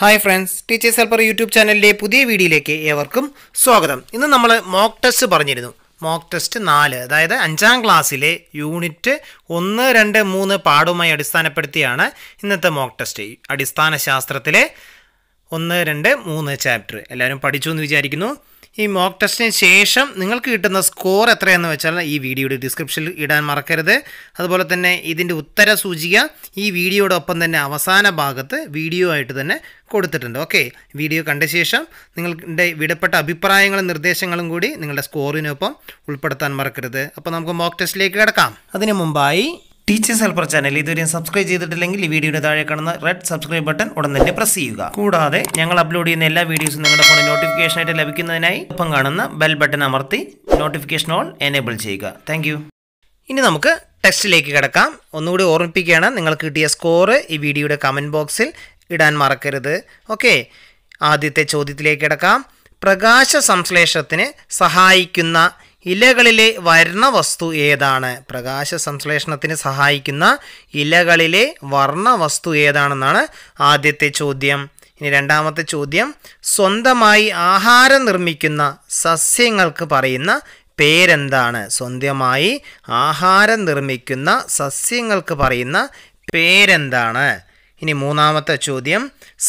hi friends teachers helper YouTube ചാനലിലെ പുതിയ വീഡിയോയിലേക്ക് ഏവർക്കും സ്വാഗതം ഇന്ന് നമ്മൾ മോക്ക് ടെസ്റ്റ് പറഞ്ഞിരുന്നു മോക്ക് ടെസ്റ്റ് നാല് അതായത് അഞ്ചാം ക്ലാസ്സിലെ യൂണിറ്റ് ഒന്ന് രണ്ട് മൂന്ന് പാടുമായി അടിസ്ഥാനപ്പെടുത്തിയാണ് ഇന്നത്തെ മോക്ക് ടെസ്റ്റ് അടിസ്ഥാന ശാസ്ത്രത്തിലെ ഒന്ന് രണ്ട് മൂന്ന് ചാപ്റ്റർ എല്ലാവരും പഠിച്ചു എന്ന് വിചാരിക്കുന്നു ഈ മോക്ക് ടെസ്റ്റിന് ശേഷം നിങ്ങൾക്ക് കിട്ടുന്ന സ്കോർ എത്രയെന്ന് വെച്ചാൽ ഈ വീഡിയോയുടെ ഡിസ്ക്രിപ്ഷനിൽ ഇടാൻ മറക്കരുത് അതുപോലെ തന്നെ ഇതിൻ്റെ ഉത്തര സൂചിക ഈ വീഡിയോടൊപ്പം തന്നെ അവസാന ഭാഗത്ത് വീഡിയോ ആയിട്ട് തന്നെ കൊടുത്തിട്ടുണ്ട് ഓക്കെ വീഡിയോ കണ്ട ശേഷം നിങ്ങളുടെ വിടപ്പെട്ട അഭിപ്രായങ്ങളും നിർദ്ദേശങ്ങളും കൂടി നിങ്ങളുടെ സ്കോറിനൊപ്പം ഉൾപ്പെടുത്താൻ മറക്കരുത് അപ്പോൾ നമുക്ക് മോക്ക് ടെസ്റ്റിലേക്ക് കിടക്കാം അതിനു മുമ്പായി ടീച്ചേഴ്സ് ഹെൽപ്പർ ചാനൽ ഇതുവരെയും സബ്സ്ക്രൈബ് ചെയ്തിട്ടില്ലെങ്കിൽ ഈ വീഡിയോയുടെ താഴെ കാണുന്ന റെഡ് സബ്സ്ക്രൈബ് ബട്ടൺ ഉടൻ തന്നെ പ്രസ് ചെയ്യുക കൂടാതെ ഞങ്ങൾ അപ്ലോഡ് ചെയ്യുന്ന എല്ലാ വീഡിയോസും നിങ്ങളുടെ ഫോണിൽ ആയിട്ട് ലഭിക്കുന്നതിനായി ഒപ്പം കാണുന്ന ബെൽ ബട്ടൺ അമർത്തി നോട്ടിഫിക്കേഷൻ ഓൾ എനേബിൾ ചെയ്യുക താങ്ക് ഇനി നമുക്ക് ടെക്സ്റ്റിലേക്ക് കിടക്കാം ഒന്നുകൂടി ഓർമ്മിപ്പിക്കുകയാണ് നിങ്ങൾക്ക് കിട്ടിയ സ്കോറ് ഈ വീഡിയോയുടെ കമൻറ്റ് ബോക്സിൽ ഇടാൻ മറക്കരുത് ഓക്കെ ആദ്യത്തെ ചോദ്യത്തിലേക്ക് കിടക്കാം പ്രകാശ സംശ്ലേഷത്തിന് സഹായിക്കുന്ന ഇലകളിലെ വർണ്ണവസ്തു ഏതാണ് പ്രകാശ സംശ്ലേഷണത്തിന് സഹായിക്കുന്ന ഇലകളിലെ വർണ്ണവസ്തു ഏതാണെന്നാണ് ആദ്യത്തെ ചോദ്യം ഇനി രണ്ടാമത്തെ ചോദ്യം സ്വന്തമായി ആഹാരം നിർമ്മിക്കുന്ന സസ്യങ്ങൾക്ക് പറയുന്ന പേരെന്താണ് സ്വന്തമായി ആഹാരം നിർമ്മിക്കുന്ന സസ്യങ്ങൾക്ക് പറയുന്ന പേരെന്താണ് ഇനി മൂന്നാമത്തെ ചോദ്യം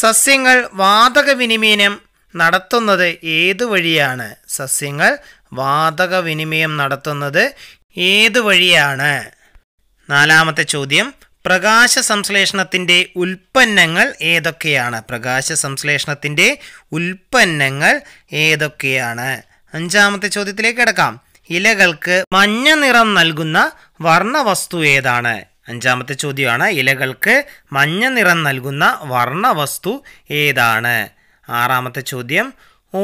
സസ്യങ്ങൾ വാതക വിനിമയം നടത്തുന്നത് ഏതു വഴിയാണ് സസ്യങ്ങൾ വാതക വിനിമയം നടത്തുന്നത് ഏത് വഴിയാണ് നാലാമത്തെ ചോദ്യം പ്രകാശ സംശ്ലേഷണത്തിൻ്റെ ഉൽപ്പന്നങ്ങൾ ഏതൊക്കെയാണ് പ്രകാശ സംശ്ലേഷണത്തിൻ്റെ ഉൽപ്പന്നങ്ങൾ ഏതൊക്കെയാണ് അഞ്ചാമത്തെ ചോദ്യത്തിലേക്ക് കിടക്കാം ഇലകൾക്ക് മഞ്ഞ നിറം നൽകുന്ന വർണ്ണവസ്തു ഏതാണ് അഞ്ചാമത്തെ ചോദ്യമാണ് ഇലകൾക്ക് മഞ്ഞ നിറം നൽകുന്ന വർണ്ണവസ്തു ഏതാണ് ആറാമത്തെ ചോദ്യം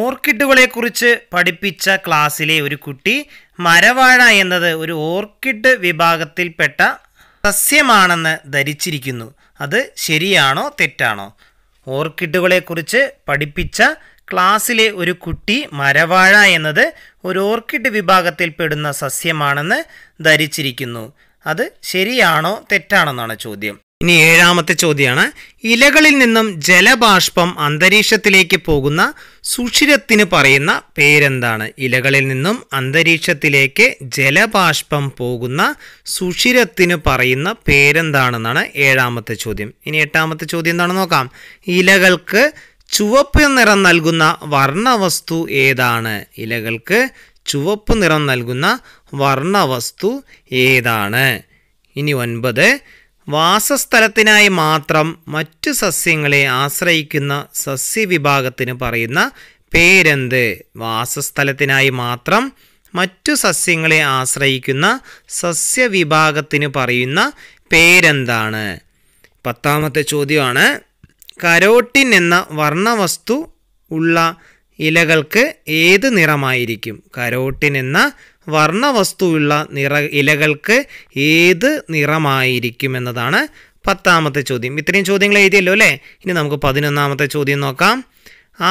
ഓർക്കിഡുകളെക്കുറിച്ച് പഠിപ്പിച്ച ക്ലാസ്സിലെ ഒരു കുട്ടി മരവാഴ എന്നത് ഒരു ഓർക്കിഡ് വിഭാഗത്തിൽപ്പെട്ട സസ്യമാണെന്ന് ധരിച്ചിരിക്കുന്നു അത് ശരിയാണോ തെറ്റാണോ ഓർക്കിഡുകളെക്കുറിച്ച് പഠിപ്പിച്ച ക്ലാസ്സിലെ ഒരു കുട്ടി മരവാഴ എന്നത് ഒരു ഓർക്കിഡ് വിഭാഗത്തിൽപ്പെടുന്ന സസ്യമാണെന്ന് ധരിച്ചിരിക്കുന്നു അത് ശരിയാണോ തെറ്റാണെന്നാണ് ചോദ്യം ഇനി ഏഴാമത്തെ ചോദ്യമാണ് ഇലകളിൽ നിന്നും ജലബാഷ്പം അന്തരീക്ഷത്തിലേക്ക് പോകുന്ന സുഷിരത്തിന് പറയുന്ന പേരെന്താണ് ഇലകളിൽ നിന്നും അന്തരീക്ഷത്തിലേക്ക് ജലബാഷ്പം പോകുന്ന സുഷിരത്തിന് പറയുന്ന പേരെന്താണെന്നാണ് ഏഴാമത്തെ ചോദ്യം ഇനി എട്ടാമത്തെ ചോദ്യം എന്താണെന്ന് നോക്കാം ഇലകൾക്ക് ചുവപ്പ് നിറം നൽകുന്ന വർണ്ണവസ്തു ഏതാണ് ഇലകൾക്ക് ചുവപ്പ് നിറം നൽകുന്ന വർണ്ണവസ്തു ഏതാണ് ഇനി ഒൻപത് വാസസ്ഥലത്തിനായി മാത്രം മറ്റു സസ്യങ്ങളെ ആശ്രയിക്കുന്ന സസ്യവിഭാഗത്തിന് പറയുന്ന പേരെന്ത് വാസസ്ഥലത്തിനായി മാത്രം മറ്റു സസ്യങ്ങളെ ആശ്രയിക്കുന്ന സസ്യവിഭാഗത്തിന് പറയുന്ന പേരെന്താണ് പത്താമത്തെ ചോദ്യമാണ് കരോട്ടിൻ എന്ന വർണ്ണവസ്തു ഉള്ള ഇലകൾക്ക് ഏത് നിറമായിരിക്കും കരോട്ടിൻ എന്ന വർണ്ണവസ്തുവുള്ള നിറ ഇലകൾക്ക് ഏത് നിറമായിരിക്കും എന്നതാണ് പത്താമത്തെ ചോദ്യം ഇത്രയും ചോദ്യങ്ങൾ എഴുതിയല്ലോ അല്ലേ ഇനി നമുക്ക് പതിനൊന്നാമത്തെ ചോദ്യം നോക്കാം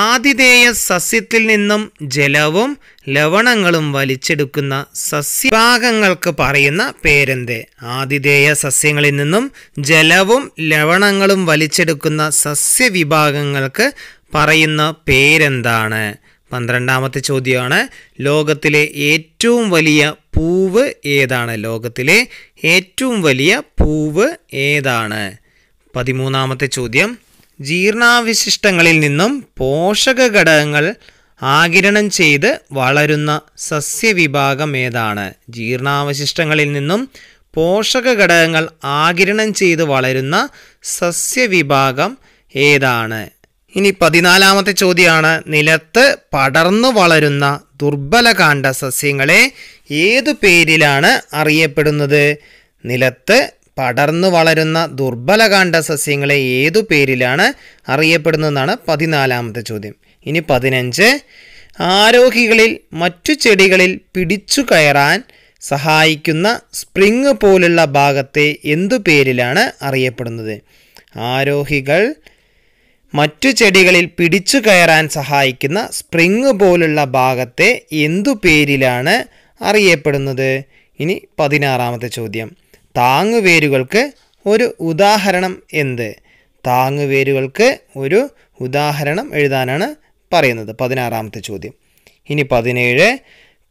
ആതിഥേയ സസ്യത്തിൽ നിന്നും ജലവും ലവണങ്ങളും വലിച്ചെടുക്കുന്ന സസ്യഭാഗങ്ങൾക്ക് പറയുന്ന പേരെന്ത് ആതിഥേയ സസ്യങ്ങളിൽ നിന്നും ജലവും ലവണങ്ങളും വലിച്ചെടുക്കുന്ന സസ്യവിഭാഗങ്ങൾക്ക് പറയുന്ന പേരെന്താണ് പന്ത്രണ്ടാമത്തെ ചോദ്യമാണ് ലോകത്തിലെ ഏറ്റവും വലിയ പൂവ് ഏതാണ് ലോകത്തിലെ ഏറ്റവും വലിയ പൂവ് ഏതാണ് പതിമൂന്നാമത്തെ ചോദ്യം ജീർണാവശിഷ്ടങ്ങളിൽ നിന്നും പോഷക ഘടകങ്ങൾ ആകിരണം ചെയ്ത് വളരുന്ന സസ്യവിഭാഗം ഏതാണ് ജീർണാവശിഷ്ടങ്ങളിൽ നിന്നും പോഷക ഘടകങ്ങൾ ആകിരണം ചെയ്ത് വളരുന്ന സസ്യവിഭാഗം ഏതാണ് ഇനി പതിനാലാമത്തെ ചോദ്യമാണ് നിലത്ത് പടർന്നു വളരുന്ന ദുർബലകാന്ഡ സസ്യങ്ങളെ ഏതു പേരിലാണ് അറിയപ്പെടുന്നത് നിലത്ത് പടർന്നു വളരുന്ന ദുർബലകാന്ഡ സസ്യങ്ങളെ ഏതു പേരിലാണ് അറിയപ്പെടുന്നതെന്നാണ് പതിനാലാമത്തെ ചോദ്യം ഇനി പതിനഞ്ച് ആരോഹികളിൽ മറ്റു ചെടികളിൽ പിടിച്ചു കയറാൻ സഹായിക്കുന്ന സ്പ്രിങ് പോലുള്ള ഭാഗത്തെ എന്തു പേരിലാണ് അറിയപ്പെടുന്നത് ആരോഹികൾ മറ്റു ചെടികളിൽ പിടിച്ചു കയറാൻ സഹായിക്കുന്ന സ്പ്രിങ് പോലുള്ള ഭാഗത്തെ എന്തു പേരിലാണ് അറിയപ്പെടുന്നത് ഇനി പതിനാറാമത്തെ ചോദ്യം താങ്ങുവേരുകൾക്ക് ഒരു ഉദാഹരണം എന്ത് താങ്ങുവേരുകൾക്ക് ഒരു ഉദാഹരണം എഴുതാനാണ് പറയുന്നത് പതിനാറാമത്തെ ചോദ്യം ഇനി പതിനേഴ്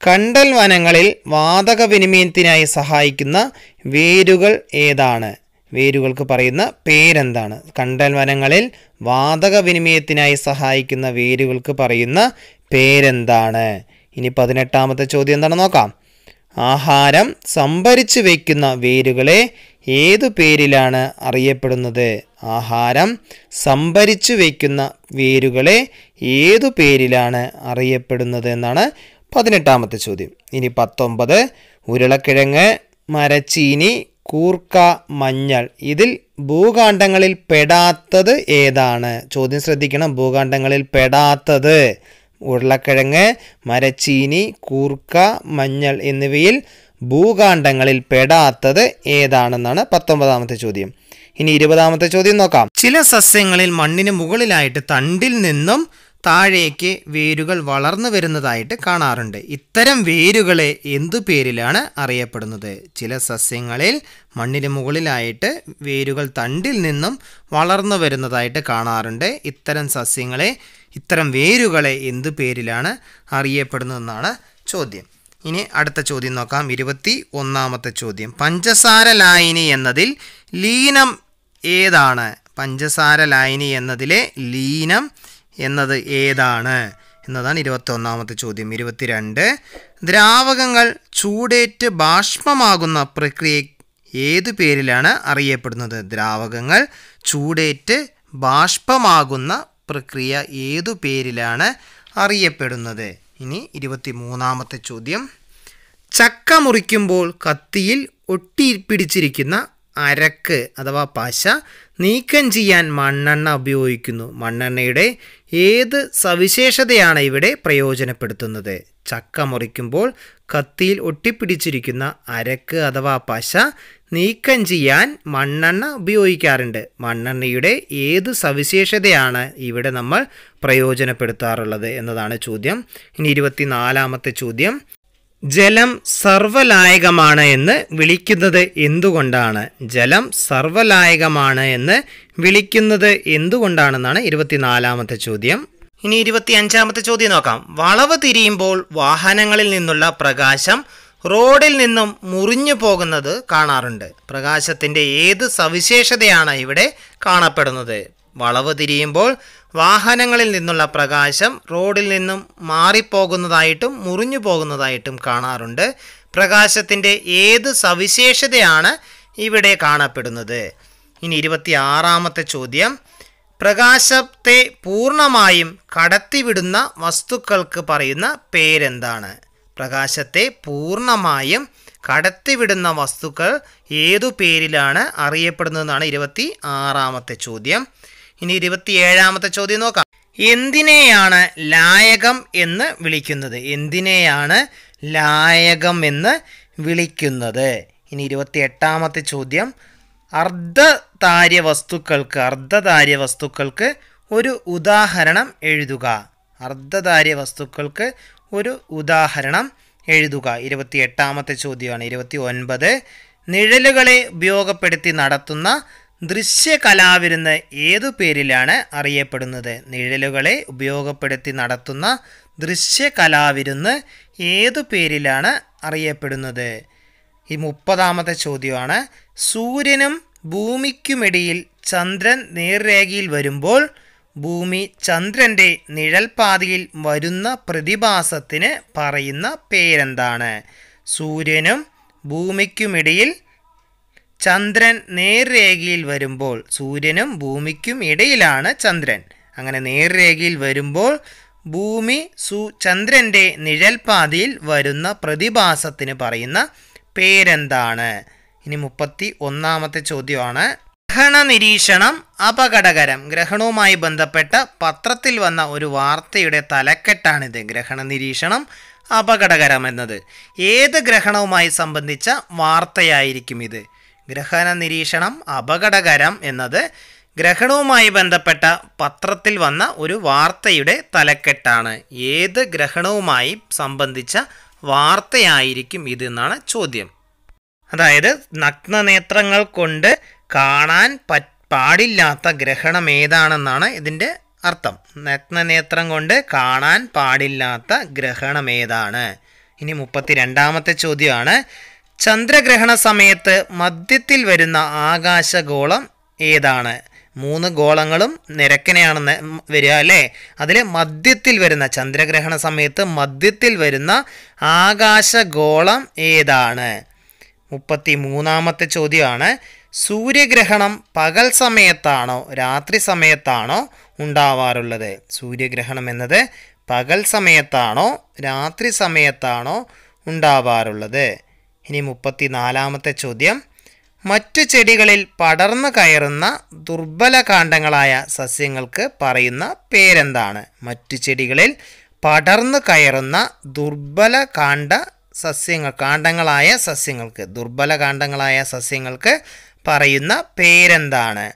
കണ്ടൽ വനങ്ങളിൽ വാതക വിനിമയത്തിനായി സഹായിക്കുന്ന വേരുകൾ ഏതാണ് വേരുകൾക്ക് പറയുന്ന പേരെന്താണ് കണ്ടൽ വനങ്ങളിൽ വാതക വിനിമയത്തിനായി സഹായിക്കുന്ന വേരുകൾക്ക് പറയുന്ന പേരെന്താണ് ഇനി പതിനെട്ടാമത്തെ ചോദ്യം എന്താണെന്ന് നോക്കാം ആഹാരം സംഭരിച്ചു വയ്ക്കുന്ന വേരുകളെ ഏതു പേരിലാണ് അറിയപ്പെടുന്നത് ആഹാരം സംഭരിച്ചു വയ്ക്കുന്ന വേരുകളെ ഏതു പേരിലാണ് അറിയപ്പെടുന്നത് എന്നാണ് പതിനെട്ടാമത്തെ ചോദ്യം ഇനി പത്തൊമ്പത് ഉരുളക്കിഴങ്ങ് മരച്ചീനി കൂർക്ക മഞ്ഞൾ ഇതിൽ ഭൂഖണ്ഡങ്ങളിൽ പെടാത്തത് ഏതാണ് ചോദ്യം ശ്രദ്ധിക്കണം ഭൂഖണ്ഡങ്ങളിൽ പെടാത്തത് ഉരുളക്കിഴങ്ങ് മരച്ചീനി കൂർക്ക മഞ്ഞൾ എന്നിവയിൽ ഭൂഖണ്ഡങ്ങളിൽ പെടാത്തത് ഏതാണെന്നാണ് പത്തൊമ്പതാമത്തെ ചോദ്യം ഇനി ഇരുപതാമത്തെ ചോദ്യം നോക്കാം ചില സസ്യങ്ങളിൽ മണ്ണിന് മുകളിലായിട്ട് തണ്ടിൽ നിന്നും താഴേക്ക് വേരുകൾ വളർന്നു വരുന്നതായിട്ട് കാണാറുണ്ട് ഇത്തരം വേരുകളെ എന്തു പേരിലാണ് അറിയപ്പെടുന്നത് ചില സസ്യങ്ങളിൽ മണ്ണിന് മുകളിലായിട്ട് വേരുകൾ തണ്ടിൽ നിന്നും വളർന്നു വരുന്നതായിട്ട് കാണാറുണ്ട് ഇത്തരം സസ്യങ്ങളെ ഇത്തരം വേരുകളെ എന്തു പേരിലാണ് അറിയപ്പെടുന്നതെന്നാണ് ചോദ്യം ഇനി അടുത്ത ചോദ്യം നോക്കാം ഇരുപത്തി ഒന്നാമത്തെ ചോദ്യം പഞ്ചസാര ലായനി എന്നതിൽ ലീനം ഏതാണ് പഞ്ചസാര ലായനി എന്നതിലെ ലീനം എന്നത് ഏതാണ് എന്നതാണ് ഇരുപത്തൊന്നാമത്തെ ചോദ്യം ഇരുപത്തിരണ്ട് ദ്രാവകങ്ങൾ ചൂടേറ്റ് ബാഷ്പമാകുന്ന പ്രക്രിയ ഏതു പേരിലാണ് അറിയപ്പെടുന്നത് ദ്രാവകങ്ങൾ ചൂടേറ്റ് ബാഷ്പമാകുന്ന പ്രക്രിയ ഏതു പേരിലാണ് അറിയപ്പെടുന്നത് ഇനി ഇരുപത്തി മൂന്നാമത്തെ ചോദ്യം ചക്ക മുറിക്കുമ്പോൾ കത്തിയിൽ ഒട്ടിപ്പിടിച്ചിരിക്കുന്ന അരക്ക് അഥവാ പശ നീക്കം ചെയ്യാൻ മണ്ണെണ്ണ ഉപയോഗിക്കുന്നു മണ്ണെണ്ണയുടെ ഏത് സവിശേഷതയാണ് ഇവിടെ പ്രയോജനപ്പെടുത്തുന്നത് ചക്ക മുറിക്കുമ്പോൾ കത്തിയിൽ ഒട്ടിപ്പിടിച്ചിരിക്കുന്ന അരക്ക് അഥവാ പശ നീക്കം ചെയ്യാൻ മണ്ണെണ്ണ ഉപയോഗിക്കാറുണ്ട് മണ്ണെണ്ണയുടെ ഏത് സവിശേഷതയാണ് ഇവിടെ നമ്മൾ പ്രയോജനപ്പെടുത്താറുള്ളത് എന്നതാണ് ചോദ്യം ഇനി ഇരുപത്തിനാലാമത്തെ ചോദ്യം ജലം സർവലായകമാണ് എന്ന് വിളിക്കുന്നത് എന്തുകൊണ്ടാണ് ജലം സർവലായകമാണ് എന്ന് വിളിക്കുന്നത് എന്തുകൊണ്ടാണെന്നാണ് ഇരുപത്തിനാലാമത്തെ ചോദ്യം ഇനി ഇരുപത്തിയഞ്ചാമത്തെ ചോദ്യം നോക്കാം വളവ് തിരിയുമ്പോൾ വാഹനങ്ങളിൽ നിന്നുള്ള പ്രകാശം റോഡിൽ നിന്നും മുറിഞ്ഞു പോകുന്നത് കാണാറുണ്ട് പ്രകാശത്തിൻ്റെ ഏത് സവിശേഷതയാണ് ഇവിടെ കാണപ്പെടുന്നത് വളവ് തിരിയുമ്പോൾ വാഹനങ്ങളിൽ നിന്നുള്ള പ്രകാശം റോഡിൽ നിന്നും മാറിപ്പോകുന്നതായിട്ടും മുറിഞ്ഞു പോകുന്നതായിട്ടും കാണാറുണ്ട് പ്രകാശത്തിൻ്റെ ഏത് സവിശേഷതയാണ് ഇവിടെ കാണപ്പെടുന്നത് ഇനി ആറാമത്തെ ചോദ്യം പ്രകാശത്തെ പൂർണ്ണമായും കടത്തിവിടുന്ന വസ്തുക്കൾക്ക് പറയുന്ന പേരെന്താണ് പ്രകാശത്തെ പൂർണ്ണമായും കടത്തിവിടുന്ന വസ്തുക്കൾ ഏതു പേരിലാണ് അറിയപ്പെടുന്നതെന്നാണ് ഇരുപത്തി ആറാമത്തെ ചോദ്യം ഇനി ഇരുപത്തിയേഴാമത്തെ ചോദ്യം നോക്കാം എന്തിനെയാണ് ലായകം എന്ന് വിളിക്കുന്നത് എന്തിനെയാണ് ലായകം എന്ന് വിളിക്കുന്നത് ഇനി ഇരുപത്തിയെട്ടാമത്തെ ചോദ്യം അർദ്ധതാര്യ വസ്തുക്കൾക്ക് അർദ്ധതാര്യ വസ്തുക്കൾക്ക് ഒരു ഉദാഹരണം എഴുതുക അർദ്ധതാര്യ വസ്തുക്കൾക്ക് ഒരു ഉദാഹരണം എഴുതുക ഇരുപത്തിയെട്ടാമത്തെ ചോദ്യമാണ് ഇരുപത്തി ഒൻപത് നിഴലുകളെ ഉപയോഗപ്പെടുത്തി നടത്തുന്ന ദൃശ്യകലാവിരുന്ന് ഏതു പേരിലാണ് അറിയപ്പെടുന്നത് നിഴലുകളെ ഉപയോഗപ്പെടുത്തി നടത്തുന്ന ദൃശ്യകലാവിരുന്ന് ഏതു പേരിലാണ് അറിയപ്പെടുന്നത് ഈ മുപ്പതാമത്തെ ചോദ്യമാണ് സൂര്യനും ഭൂമിക്കുമിടയിൽ ചന്ദ്രൻ നേർരേഖയിൽ വരുമ്പോൾ ഭൂമി ചന്ദ്രൻ്റെ നിഴൽപാതയിൽ വരുന്ന പ്രതിഭാസത്തിന് പറയുന്ന പേരെന്താണ് സൂര്യനും ഭൂമിക്കുമിടയിൽ ചന്ദ്രൻ നേർരേഖയിൽ വരുമ്പോൾ സൂര്യനും ഭൂമിക്കും ഇടയിലാണ് ചന്ദ്രൻ അങ്ങനെ നേർരേഖയിൽ വരുമ്പോൾ ഭൂമി സു ചന്ദ്രൻ്റെ നിഴൽപാതിയിൽ വരുന്ന പ്രതിഭാസത്തിന് പറയുന്ന പേരെന്താണ് ഇനി മുപ്പത്തി ഒന്നാമത്തെ ചോദ്യമാണ് ഗ്രഹണ നിരീക്ഷണം അപകടകരം ഗ്രഹണവുമായി ബന്ധപ്പെട്ട പത്രത്തിൽ വന്ന ഒരു വാർത്തയുടെ തലക്കെട്ടാണിത് ഗ്രഹണ നിരീക്ഷണം അപകടകരം എന്നത് ഏത് ഗ്രഹണവുമായി സംബന്ധിച്ച വാർത്തയായിരിക്കും ഇത് ഗ്രഹണ നിരീക്ഷണം അപകടകരം എന്നത് ഗ്രഹണവുമായി ബന്ധപ്പെട്ട പത്രത്തിൽ വന്ന ഒരു വാർത്തയുടെ തലക്കെട്ടാണ് ഏത് ഗ്രഹണവുമായി സംബന്ധിച്ച വാർത്തയായിരിക്കും ഇത് എന്നാണ് ചോദ്യം അതായത് നഗ്നനേത്രങ്ങൾ കൊണ്ട് കാണാൻ പാടില്ലാത്ത ഗ്രഹണം ഏതാണെന്നാണ് ഇതിൻ്റെ അർത്ഥം നഗ്നനേത്രം കൊണ്ട് കാണാൻ പാടില്ലാത്ത ഗ്രഹണം ഏതാണ് ഇനി മുപ്പത്തി രണ്ടാമത്തെ ചോദ്യമാണ് ചന്ദ്രഗ്രഹണ സമയത്ത് മധ്യത്തിൽ വരുന്ന ആകാശഗോളം ഏതാണ് മൂന്ന് ഗോളങ്ങളും നിരക്കിനെയാണെന്ന് വരിക അല്ലേ അതിൽ മധ്യത്തിൽ വരുന്ന ചന്ദ്രഗ്രഹണ സമയത്ത് മധ്യത്തിൽ വരുന്ന ആകാശഗോളം ഏതാണ് മുപ്പത്തി മൂന്നാമത്തെ ചോദ്യമാണ് സൂര്യഗ്രഹണം പകൽ സമയത്താണോ രാത്രി സമയത്താണോ ഉണ്ടാവാറുള്ളത് സൂര്യഗ്രഹണം എന്നത് പകൽ സമയത്താണോ രാത്രി സമയത്താണോ ഉണ്ടാവാറുള്ളത് ഇനി മുപ്പത്തി നാലാമത്തെ ചോദ്യം മറ്റു ചെടികളിൽ പടർന്നു കയറുന്ന ദുർബല കാണ്ഡങ്ങളായ സസ്യങ്ങൾക്ക് പറയുന്ന പേരെന്താണ് മറ്റു ചെടികളിൽ പടർന്നു കയറുന്ന ദുർബല കാണ്ഡ സസ്യങ്ങൾ കാണ്ഡങ്ങളായ സസ്യങ്ങൾക്ക് ദുർബല കാണ്ഡങ്ങളായ സസ്യങ്ങൾക്ക് പറയുന്ന പേരെന്താണ്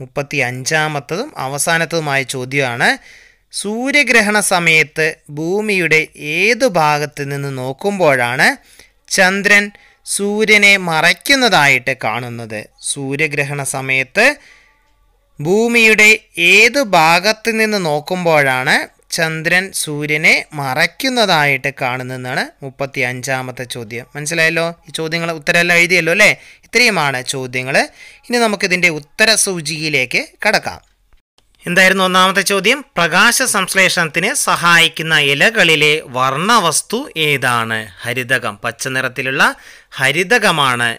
മുപ്പത്തി അഞ്ചാമത്തതും അവസാനത്തതുമായ ചോദ്യമാണ് സൂര്യഗ്രഹണ സമയത്ത് ഭൂമിയുടെ ഏതു ഭാഗത്ത് നിന്ന് നോക്കുമ്പോഴാണ് ചന്ദ്രൻ സൂര്യനെ മറയ്ക്കുന്നതായിട്ട് കാണുന്നത് സൂര്യഗ്രഹണ സമയത്ത് ഭൂമിയുടെ ഏതു ഭാഗത്ത് നിന്ന് നോക്കുമ്പോഴാണ് ചന്ദ്രൻ സൂര്യനെ മറയ്ക്കുന്നതായിട്ട് കാണുന്നതെന്നാണ് മുപ്പത്തി അഞ്ചാമത്തെ ചോദ്യം മനസ്സിലായല്ലോ ഈ ചോദ്യങ്ങൾ ഉത്തരമെല്ലാം എഴുതിയല്ലോ അല്ലേ ഇത്രയുമാണ് ചോദ്യങ്ങൾ ഇനി നമുക്കിതിൻ്റെ സൂചികയിലേക്ക് കടക്കാം എന്തായിരുന്നു ഒന്നാമത്തെ ചോദ്യം പ്രകാശ സംശ്ലേഷണത്തിന് സഹായിക്കുന്ന ഇലകളിലെ വർണ്ണവസ്തു ഏതാണ് ഹരിതകം പച്ച നിറത്തിലുള്ള ഹരിതകമാണ്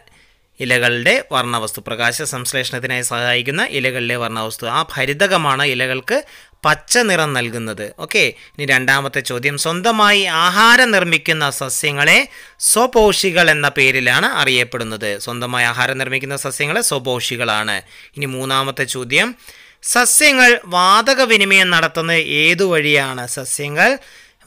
ഇലകളുടെ വർണ്ണവസ്തു പ്രകാശ സംശ്ലേഷണത്തിനായി സഹായിക്കുന്ന ഇലകളിലെ വർണ്ണവസ്തു ആ ഹരിതകമാണ് ഇലകൾക്ക് പച്ച നിറം നൽകുന്നത് ഓക്കെ ഇനി രണ്ടാമത്തെ ചോദ്യം സ്വന്തമായി ആഹാരം നിർമ്മിക്കുന്ന സസ്യങ്ങളെ സ്വപോഷികൾ എന്ന പേരിലാണ് അറിയപ്പെടുന്നത് സ്വന്തമായി ആഹാരം നിർമ്മിക്കുന്ന സസ്യങ്ങളെ സ്വപോഷികളാണ് ഇനി മൂന്നാമത്തെ ചോദ്യം സസ്യങ്ങൾ വാതക വിനിമയം നടത്തുന്ന ഏതു വഴിയാണ് സസ്യങ്ങൾ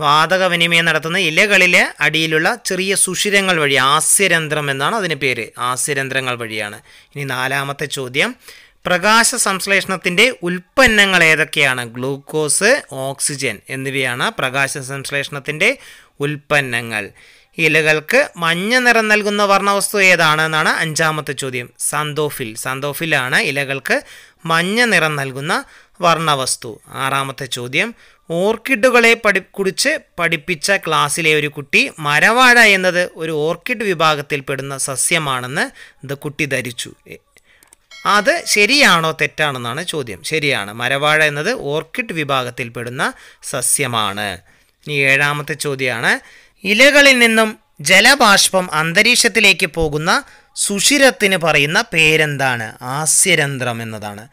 വാതക വിനിമയം നടത്തുന്ന ഇലകളിലെ അടിയിലുള്ള ചെറിയ സുഷിരങ്ങൾ വഴി ആസ്യരന്ധ്രം എന്നാണ് അതിന് പേര് ആസ്യരന്ധ്രങ്ങൾ വഴിയാണ് ഇനി നാലാമത്തെ ചോദ്യം പ്രകാശ സംശ്ലേഷണത്തിൻ്റെ ഉൽപ്പന്നങ്ങൾ ഏതൊക്കെയാണ് ഗ്ലൂക്കോസ് ഓക്സിജൻ എന്നിവയാണ് പ്രകാശ സംശ്ലേഷണത്തിൻ്റെ ഉൽപ്പന്നങ്ങൾ ഇലകൾക്ക് മഞ്ഞ നിറം നൽകുന്ന വർണ്ണവസ്തു ഏതാണ് എന്നാണ് അഞ്ചാമത്തെ ചോദ്യം സന്തോഫിൽ സന്തോഫിലാണ് ഇലകൾക്ക് മഞ്ഞ നിറം നൽകുന്ന വർണ്ണവസ്തു ആറാമത്തെ ചോദ്യം ഓർക്കിഡുകളെ പഠി കുറിച്ച് പഠിപ്പിച്ച ക്ലാസ്സിലെ ഒരു കുട്ടി മരവാഴ എന്നത് ഒരു ഓർക്കിഡ് വിഭാഗത്തിൽപ്പെടുന്ന സസ്യമാണെന്ന് ഇത് കുട്ടി ധരിച്ചു അത് ശരിയാണോ തെറ്റാണെന്നാണ് ചോദ്യം ശരിയാണ് മരവാഴ എന്നത് ഓർക്കിഡ് വിഭാഗത്തിൽപ്പെടുന്ന സസ്യമാണ് ഇനി ഏഴാമത്തെ ചോദ്യമാണ് ഇലകളിൽ നിന്നും ജലബാഷ്പം അന്തരീക്ഷത്തിലേക്ക് പോകുന്ന സുഷിരത്തിന് പറയുന്ന പേരെന്താണ് ആസ്യരന്ധ്രം എന്നതാണ്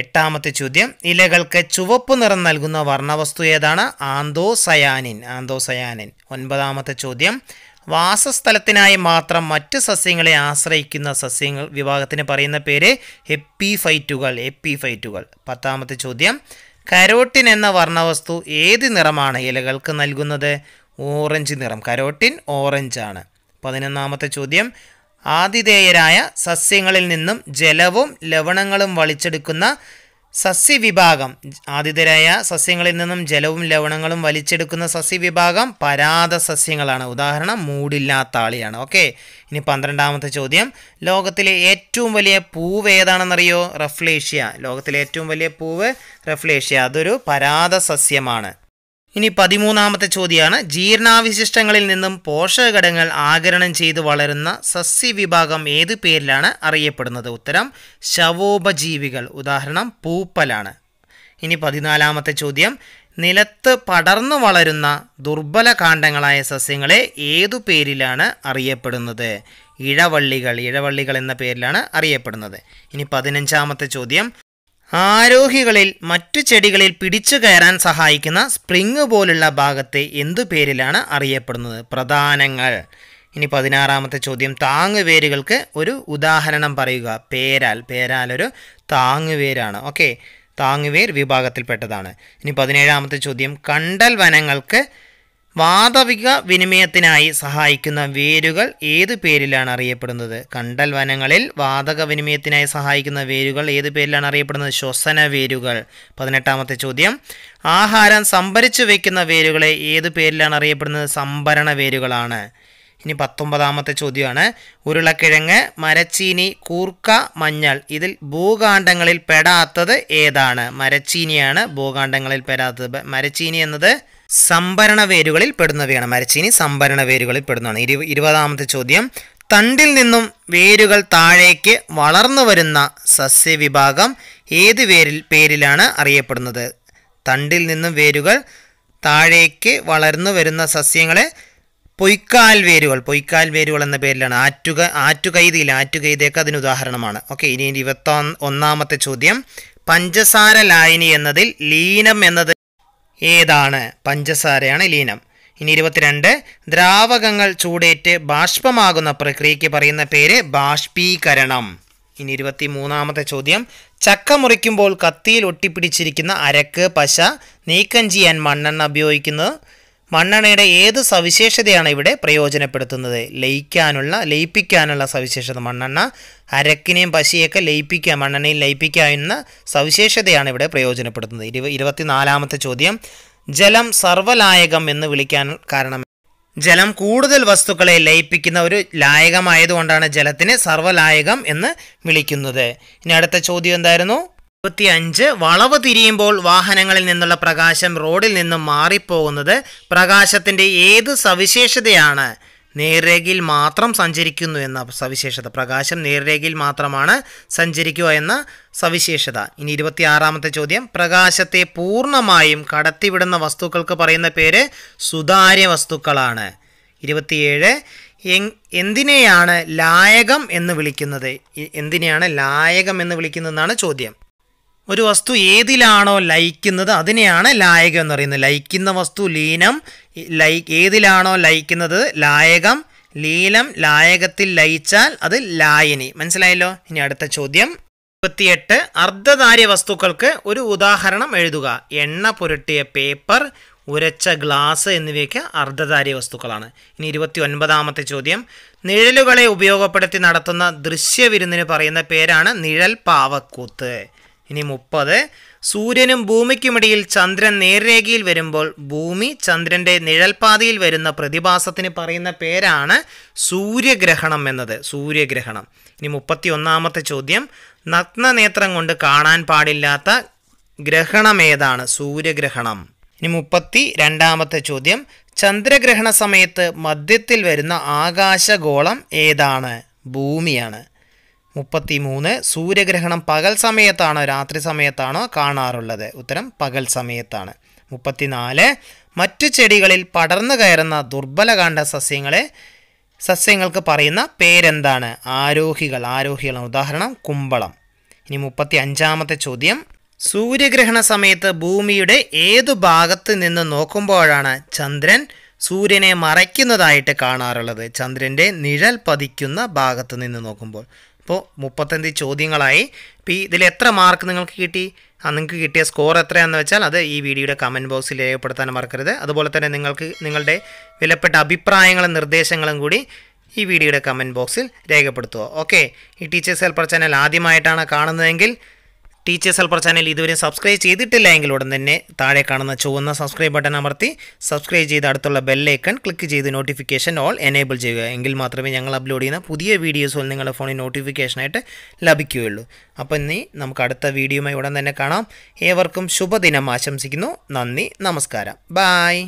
എട്ടാമത്തെ ചോദ്യം ഇലകൾക്ക് ചുവപ്പ് നിറം നൽകുന്ന വർണ്ണവസ്തു ഏതാണ് ആന്തോസയാനിൻ ആന്തോസയാനിൻ ഒൻപതാമത്തെ ചോദ്യം വാസസ്ഥലത്തിനായി മാത്രം മറ്റ് സസ്യങ്ങളെ ആശ്രയിക്കുന്ന സസ്യങ്ങൾ വിഭാഗത്തിന് പറയുന്ന പേര് എപ്പിഫൈറ്റുകൾ എപ്പിഫൈറ്റുകൾ പത്താമത്തെ ചോദ്യം കരോട്ടിൻ എന്ന വർണ്ണവസ്തു ഏത് നിറമാണ് ഇലകൾക്ക് നൽകുന്നത് ഓറഞ്ച് നിറം കരോട്ടിൻ ഓറഞ്ചാണ് പതിനൊന്നാമത്തെ ചോദ്യം ആതിഥേയരായ സസ്യങ്ങളിൽ നിന്നും ജലവും ലവണങ്ങളും വലിച്ചെടുക്കുന്ന സസ്യവിഭാഗം ആതിഥരായ സസ്യങ്ങളിൽ നിന്നും ജലവും ലവണങ്ങളും വലിച്ചെടുക്കുന്ന സസ്യവിഭാഗം പരാത സസ്യങ്ങളാണ് ഉദാഹരണം മൂടില്ലാത്ത ആളിയാണ് ഓക്കെ ഇനി പന്ത്രണ്ടാമത്തെ ചോദ്യം ലോകത്തിലെ ഏറ്റവും വലിയ പൂവ് ഏതാണെന്നറിയോ റഫ്ലേഷ്യ ലോകത്തിലെ ഏറ്റവും വലിയ പൂവ് റഫ്ലേഷ്യ അതൊരു പരാത സസ്യമാണ് ഇനി പതിമൂന്നാമത്തെ ചോദ്യമാണ് ജീർണാവശിഷ്ടങ്ങളിൽ നിന്നും പോഷകഘടകങ്ങൾ ആകരണം ചെയ്ത് വളരുന്ന സസ്യവിഭാഗം ഏത് പേരിലാണ് അറിയപ്പെടുന്നത് ഉത്തരം ശവോപജീവികൾ ഉദാഹരണം പൂപ്പലാണ് ഇനി പതിനാലാമത്തെ ചോദ്യം നിലത്ത് പടർന്നു വളരുന്ന ദുർബല കാണ്ഡങ്ങളായ സസ്യങ്ങളെ ഏതു പേരിലാണ് അറിയപ്പെടുന്നത് ഇഴവള്ളികൾ ഇഴവള്ളികൾ എന്ന പേരിലാണ് അറിയപ്പെടുന്നത് ഇനി പതിനഞ്ചാമത്തെ ചോദ്യം ആരോഹികളിൽ മറ്റു ചെടികളിൽ പിടിച്ചു കയറാൻ സഹായിക്കുന്ന സ്പ്രിങ് പോലുള്ള ഭാഗത്തെ എന്തു പേരിലാണ് അറിയപ്പെടുന്നത് പ്രധാനങ്ങൾ ഇനി പതിനാറാമത്തെ ചോദ്യം താങ്ങുവേരുകൾക്ക് ഒരു ഉദാഹരണം പറയുക പേരാൽ പേരാൽ ഒരു താങ്ങുവേരാണ് ഓക്കെ താങ്ങുവേർ വിഭാഗത്തിൽപ്പെട്ടതാണ് ഇനി പതിനേഴാമത്തെ ചോദ്യം കണ്ടൽ വനങ്ങൾക്ക് വാതവിക വിനിമയത്തിനായി സഹായിക്കുന്ന വേരുകൾ ഏത് പേരിലാണ് അറിയപ്പെടുന്നത് കണ്ടൽ വനങ്ങളിൽ വാതക വിനിമയത്തിനായി സഹായിക്കുന്ന വേരുകൾ ഏത് പേരിലാണ് അറിയപ്പെടുന്നത് ശ്വസന വേരുകൾ പതിനെട്ടാമത്തെ ചോദ്യം ആഹാരം സംഭരിച്ചു വയ്ക്കുന്ന വേരുകളെ ഏത് പേരിലാണ് അറിയപ്പെടുന്നത് സംഭരണ വേരുകളാണ് ഇനി പത്തൊമ്പതാമത്തെ ചോദ്യമാണ് ഉരുളക്കിഴങ്ങ് മരച്ചീനി കൂർക്ക മഞ്ഞൾ ഇതിൽ ഭൂഖാണ്ഡങ്ങളിൽ പെടാത്തത് ഏതാണ് മരച്ചീനിയാണ് ഭൂഖാണ്ഡങ്ങളിൽ പെടാത്തത് മരച്ചീനി എന്നത് സംഭരണ വേരുകളിൽ പെടുന്നവയാണ് മരച്ചീനി സംഭരണ വേരുകളിൽ പെടുന്നതാണ് ഇരു ഇരുപതാമത്തെ ചോദ്യം തണ്ടിൽ നിന്നും വേരുകൾ താഴേക്ക് വളർന്നു വരുന്ന സസ്യവിഭാഗം ഏത് വേരിൽ പേരിലാണ് അറിയപ്പെടുന്നത് തണ്ടിൽ നിന്നും വേരുകൾ താഴേക്ക് വളർന്നു വരുന്ന സസ്യങ്ങളെ പൊയ്ക്കാൽ വേരുകൾ പൊയ്ക്കാൽ വേരുകൾ എന്ന പേരിലാണ് ആറ്റുക ആറ്റുകൈതിയിൽ ആറ്റുകൈതയൊക്കെ അതിന് ഉദാഹരണമാണ് ഓക്കെ ഇനി ഇരുപത്തൊ ഒന്നാമത്തെ ചോദ്യം പഞ്ചസാര ലായനി എന്നതിൽ ലീനം എന്നത് ഏതാണ് പഞ്ചസാരയാണ് ലീനം ഇനി ഇരുപത്തിരണ്ട് ദ്രാവകങ്ങൾ ചൂടേറ്റ് ബാഷ്പമാകുന്ന പ്രക്രിയയ്ക്ക് പറയുന്ന പേര് ബാഷ്പീകരണം ഇനി ഇരുപത്തി മൂന്നാമത്തെ ചോദ്യം ചക്ക മുറിക്കുമ്പോൾ കത്തിയിൽ ഒട്ടിപ്പിടിച്ചിരിക്കുന്ന അരക്ക് പശ നീക്കം ചെയ്യാൻ മണ്ണെണ്ണ ഉപയോഗിക്കുന്നത് മണ്ണെണ്ണയുടെ ഏത് സവിശേഷതയാണ് ഇവിടെ പ്രയോജനപ്പെടുത്തുന്നത് ലയിക്കാനുള്ള ലയിപ്പിക്കാനുള്ള സവിശേഷത മണ്ണെണ്ണ അരക്കിനെയും പശിയൊക്കെ ലയിപ്പിക്കുക മണ്ണെണ്ണയിൽ ലയിപ്പിക്കാവുന്ന സവിശേഷതയാണ് ഇവിടെ പ്രയോജനപ്പെടുത്തുന്നത് ഇരുപ ഇരുപത്തിനാലാമത്തെ ചോദ്യം ജലം സർവ്വലായകം എന്ന് വിളിക്കാൻ കാരണം ജലം കൂടുതൽ വസ്തുക്കളെ ലയിപ്പിക്കുന്ന ഒരു ലായകമായതുകൊണ്ടാണ് ജലത്തിനെ സർവ്വലായകം എന്ന് വിളിക്കുന്നത് ഇനി അടുത്ത ചോദ്യം എന്തായിരുന്നു അഞ്ച് വളവ് തിരിയുമ്പോൾ വാഹനങ്ങളിൽ നിന്നുള്ള പ്രകാശം റോഡിൽ നിന്നും മാറിപ്പോകുന്നത് പ്രകാശത്തിൻ്റെ ഏത് സവിശേഷതയാണ് നേർരേഖയിൽ മാത്രം സഞ്ചരിക്കുന്നു എന്ന സവിശേഷത പ്രകാശം നേർരേഖയിൽ മാത്രമാണ് സഞ്ചരിക്കുക എന്ന സവിശേഷത ഇനി ആറാമത്തെ ചോദ്യം പ്രകാശത്തെ പൂർണ്ണമായും കടത്തിവിടുന്ന വസ്തുക്കൾക്ക് പറയുന്ന പേര് സുതാര്യ വസ്തുക്കളാണ് ഇരുപത്തിയേഴ് എന്തിനെയാണ് ലായകം എന്ന് വിളിക്കുന്നത് എന്തിനെയാണ് ലായകം എന്ന് വിളിക്കുന്നതെന്നാണ് ചോദ്യം ഒരു വസ്തു ഏതിലാണോ ലയിക്കുന്നത് അതിനെയാണ് ലായകം എന്ന് പറയുന്നത് ലയിക്കുന്ന വസ്തു ലീനം ലൈ ഏതിലാണോ ലയിക്കുന്നത് ലായകം ലീലം ലായകത്തിൽ ലയിച്ചാൽ അത് ലായനി മനസ്സിലായല്ലോ ഇനി അടുത്ത ചോദ്യം മുപ്പത്തിയെട്ട് അർദ്ധധാര്യ വസ്തുക്കൾക്ക് ഒരു ഉദാഹരണം എഴുതുക എണ്ണ പുരട്ടിയ പേപ്പർ ഉരച്ച ഗ്ലാസ് എന്നിവയൊക്കെ അർദ്ധധാര്യ വസ്തുക്കളാണ് ഇനി ഇരുപത്തി ഒൻപതാമത്തെ ചോദ്യം നിഴലുകളെ ഉപയോഗപ്പെടുത്തി നടത്തുന്ന ദൃശ്യവിരുന്നിന് പറയുന്ന പേരാണ് നിഴൽ പാവക്കൂത്ത് ഇനി മുപ്പത് സൂര്യനും ഭൂമിക്കുമിടയിൽ ചന്ദ്രൻ നേർരേഖയിൽ വരുമ്പോൾ ഭൂമി ചന്ദ്രൻ്റെ നിഴൽപാതയിൽ വരുന്ന പ്രതിഭാസത്തിന് പറയുന്ന പേരാണ് സൂര്യഗ്രഹണം എന്നത് സൂര്യഗ്രഹണം ഇനി മുപ്പത്തി ഒന്നാമത്തെ ചോദ്യം നഗ്നനേത്രം കൊണ്ട് കാണാൻ പാടില്ലാത്ത ഗ്രഹണമേതാണ് സൂര്യഗ്രഹണം ഇനി മുപ്പത്തി രണ്ടാമത്തെ ചോദ്യം ചന്ദ്രഗ്രഹണ സമയത്ത് മധ്യത്തിൽ വരുന്ന ആകാശഗോളം ഏതാണ് ഭൂമിയാണ് മുപ്പത്തി മൂന്ന് സൂര്യഗ്രഹണം പകൽ സമയത്താണോ രാത്രി സമയത്താണോ കാണാറുള്ളത് ഉത്തരം പകൽ സമയത്താണ് മുപ്പത്തിനാല് മറ്റു ചെടികളിൽ പടർന്നു കയറുന്ന ദുർബലകാണ്ഡ സസ്യങ്ങളെ സസ്യങ്ങൾക്ക് പറയുന്ന പേരെന്താണ് ആരോഹികൾ ആരോഹികൾ ഉദാഹരണം കുമ്പളം ഇനി മുപ്പത്തി അഞ്ചാമത്തെ ചോദ്യം സൂര്യഗ്രഹണ സമയത്ത് ഭൂമിയുടെ ഏതു ഭാഗത്ത് നിന്ന് നോക്കുമ്പോഴാണ് ചന്ദ്രൻ സൂര്യനെ മറയ്ക്കുന്നതായിട്ട് കാണാറുള്ളത് ചന്ദ്രൻ്റെ നിഴൽ പതിക്കുന്ന ഭാഗത്ത് നിന്ന് നോക്കുമ്പോൾ ഇപ്പോൾ മുപ്പത്തഞ്ച് ചോദ്യങ്ങളായി ഇപ്പോൾ ഇതിൽ എത്ര മാർക്ക് നിങ്ങൾക്ക് കിട്ടി നിങ്ങൾക്ക് കിട്ടിയ സ്കോർ എത്രയാണെന്ന് വെച്ചാൽ അത് ഈ വീഡിയോയുടെ കമൻറ്റ് ബോക്സിൽ രേഖപ്പെടുത്താൻ മറക്കരുത് അതുപോലെ തന്നെ നിങ്ങൾക്ക് നിങ്ങളുടെ വിലപ്പെട്ട അഭിപ്രായങ്ങളും നിർദ്ദേശങ്ങളും കൂടി ഈ വീഡിയോയുടെ കമൻറ്റ് ബോക്സിൽ രേഖപ്പെടുത്തുക ഓക്കെ ഈ ടീച്ചേഴ്സ് ഹെൽപ്പർ ചാനൽ ആദ്യമായിട്ടാണ് കാണുന്നതെങ്കിൽ ടീച്ചേഴ്സ് ഹെൽപ്പർ ചാനൽ ഇതുവരെ സബ്സ്ക്രൈബ് ചെയ്തിട്ടില്ല എങ്കിൽ ഉടൻ തന്നെ താഴെ കാണുന്ന ചുവന്ന സബ്സ്ക്രൈബ് ബട്ടൺ അമർത്തി സബ്സ്ക്രൈബ് ചെയ്ത് അടുത്തുള്ള ബെല്ലൈക്കൺ ക്ലിക്ക് ചെയ്ത് നോട്ടിഫിക്കേഷൻ ഓൾ എനേബിൾ ചെയ്യുക എങ്കിൽ മാത്രമേ ഞങ്ങൾ അപ്ലോഡ് ചെയ്യുന്ന പുതിയ വീഡിയോസുകൾ നിങ്ങളുടെ ഫോണിൽ നോട്ടിഫിക്കേഷനായിട്ട് ലഭിക്കുകയുള്ളൂ അപ്പോൾ ഇനി നമുക്ക് അടുത്ത വീഡിയോയുമായി ഉടൻ തന്നെ കാണാം ഏവർക്കും ശുഭദിനം ആശംസിക്കുന്നു നന്ദി നമസ്കാരം ബായ്